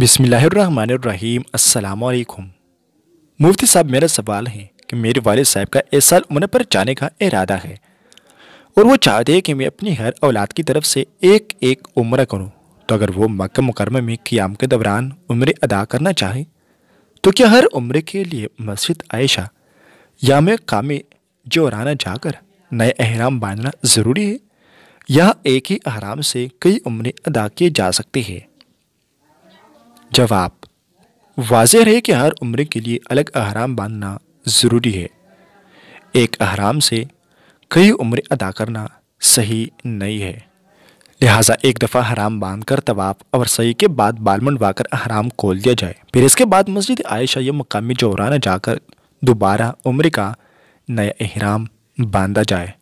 बिसमीम् अल्लाम मुफ्ती साहब मेरा सवाल है कि मेरे वाले साहब का इस साल उम्र पर जाने का इरादा है और वो चाहते हैं कि मैं अपनी हर औलाद की तरफ से एक एक उम्र करूँ तो अगर वो मक्का मुकरमा में क्याम के दौरान उम्र अदा करना चाहें तो क्या हर उम्र के लिए मस्जिद आयशा या में कामे जोराना जाकर नए अहराम बांधना ज़रूरी है या एक ही अहराम से कई उम्रें अदा किए जा सकती है जवाब वाज है कि हर उम्र के लिए अलग अहराम बांधना ज़रूरी है एक अहराम से कई उम्र अदा करना सही नहीं है लिहाजा एक दफ़ा हराम बांध कर तवाफ और सही के बाद बाल मंडवा कर अहराम खोल दिया जाए फिर इसके बाद मस्जिद आयशा या मकामी जौराना जाकर दोबारा उम्र का नया अहराम बांधा जाए